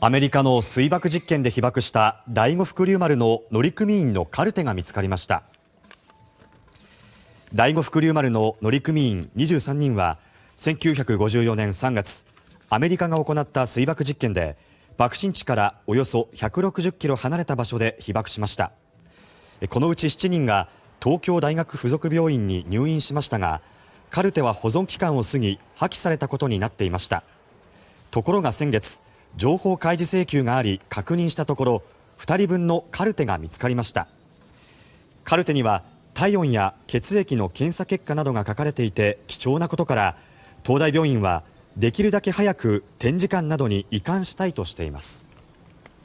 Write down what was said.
アメリカの水爆実験で被爆した第五福竜丸の乗組員のカルテが見つかりました第五福竜丸の乗組員23人は1954年3月アメリカが行った水爆実験で爆心地からおよそ1 6 0キロ離れた場所で被爆しましたこのうち7人が東京大学附属病院に入院しましたがカルテは保存期間を過ぎ破棄されたことになっていましたところが先月情報開示請求があり確認したところ2人分のカルテが見つかりましたカルテには体温や血液の検査結果などが書かれていて貴重なことから東大病院はできるだけ早く展示館などに移管したいとしています